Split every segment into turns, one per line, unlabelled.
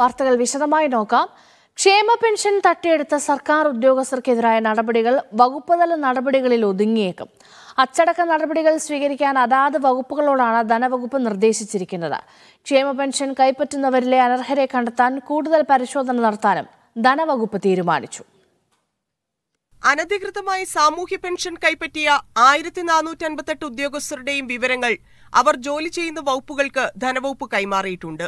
വാർത്തകൾ വിശദമായി നോക്കാം ക്ഷേമ പെൻഷൻ തട്ടിയെടുത്ത സർക്കാർ ഉദ്യോഗസ്ഥർക്കെതിരായ നടപടികൾ വകുപ്പുതല നടപടികളിൽ ഒതുങ്ങിയേക്കും അച്ചടക്ക നടപടികൾ സ്വീകരിക്കാൻ അതാത് വകുപ്പുകളോടാണ് ധനവകുപ്പ് നിർദ്ദേശിച്ചിരിക്കുന്നത് ക്ഷേമ പെൻഷൻ കൈപ്പറ്റുന്നവരിലെ അനർഹരെ കണ്ടെത്താൻ കൂടുതൽ പരിശോധന നടത്താനും ധനവകുപ്പ് തീരുമാനിച്ചു
അനധികൃതമായി സാമൂഹ്യ പെൻഷൻ കൈപ്പറ്റിയ ആയിരത്തി നാനൂറ്റി അൻപത്തെട്ട് ഉദ്യോഗസ്ഥരുടെയും വിവരങ്ങൾ അവർ ജോലി ചെയ്യുന്ന വകുപ്പുകൾക്ക് ധനവകുപ്പ് കൈമാറിയിട്ടുണ്ട്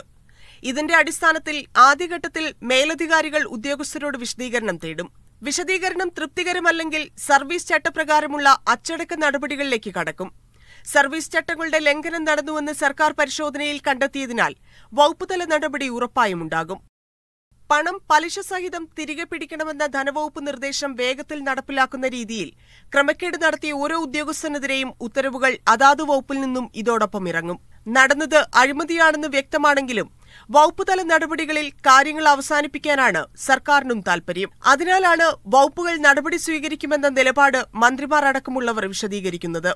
ഇതിന്റെ അടിസ്ഥാനത്തിൽ ആദ്യഘട്ടത്തിൽ മേലധികാരികൾ ഉദ്യോഗസ്ഥരോട് വിശദീകരണം തേടും വിശദീകരണം തൃപ്തികരമല്ലെങ്കിൽ സർവീസ് ചട്ടപ്രകാരമുള്ള അച്ചടക്ക നടപടികളിലേക്ക് കടക്കും സർവീസ് ചട്ടങ്ങളുടെ ലംഘനം നടന്നുവെന്ന് സർക്കാർ പരിശോധനയിൽ കണ്ടെത്തിയതിനാൽ വകുപ്പുതല നടപടി ഉറപ്പായും ഉണ്ടാകും പണം പലിശ സഹിതം തിരികെ പിടിക്കണമെന്ന ധനവകുപ്പ് നിർദ്ദേശം വേഗത്തിൽ നടപ്പിലാക്കുന്ന രീതിയിൽ ക്രമക്കേട് നടത്തിയ ഓരോ ഉദ്യോഗസ്ഥനെതിരെയും ഉത്തരവുകൾ അതാത് വകുപ്പിൽ നിന്നും ഇതോടൊപ്പം ഇറങ്ങും നടന്നത് അഴിമതിയാണെന്ന് വ്യക്തമാണെങ്കിലും വകുപ്പുതല നടപടികളിൽ കാര്യങ്ങൾ അവസാനിപ്പിക്കാനാണ് സർക്കാരിനും താൽപര്യം അതിനാലാണ് വകുപ്പുകൾ നടപടി സ്വീകരിക്കുമെന്ന നിലപാട് മന്ത്രിമാർ അടക്കമുള്ളവർ വിശദീകരിക്കുന്നത്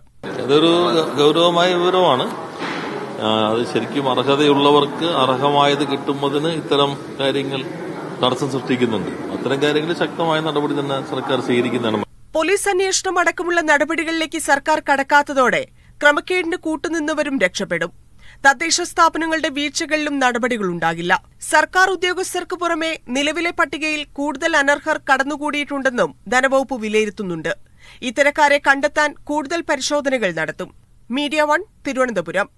ഇതൊരു ഗൗരവമായ വിവരമാണ് അത് ശരിക്കും അർഹതയുള്ളവർക്ക് അർഹമായത് കിട്ടുന്നതിന് ഇത്തരം കാര്യങ്ങൾ തടസ്സം സൃഷ്ടിക്കുന്നുണ്ട് അത്തരം കാര്യങ്ങളിൽ ശക്തമായ നടപടി തന്നെ സർക്കാർ സ്വീകരിക്കുന്നതാണ്
പോലീസ് അന്വേഷണം അടക്കമുള്ള നടപടികളിലേക്ക് സർക്കാർ കടക്കാത്തതോടെ ക്രമക്കേടിന് കൂട്ടുനിന്നവരും രക്ഷപ്പെടും തദ്ദേശ സ്ഥാപനങ്ങളുടെ വീഴ്ചകളിലും നടപടികളുണ്ടാകില്ല സർക്കാർ ഉദ്യോഗസ്ഥർക്ക് പുറമെ നിലവിലെ പട്ടികയിൽ കൂടുതൽ അനർഹർ കടന്നുകൂടിയിട്ടുണ്ടെന്നും ധനവകുപ്പ് വിലയിരുത്തുന്നുണ്ട് ഇത്തരക്കാരെ കണ്ടെത്താൻ കൂടുതൽ പരിശോധനകൾ നടത്തും മീഡിയ വൺ
തിരുവനന്തപുരം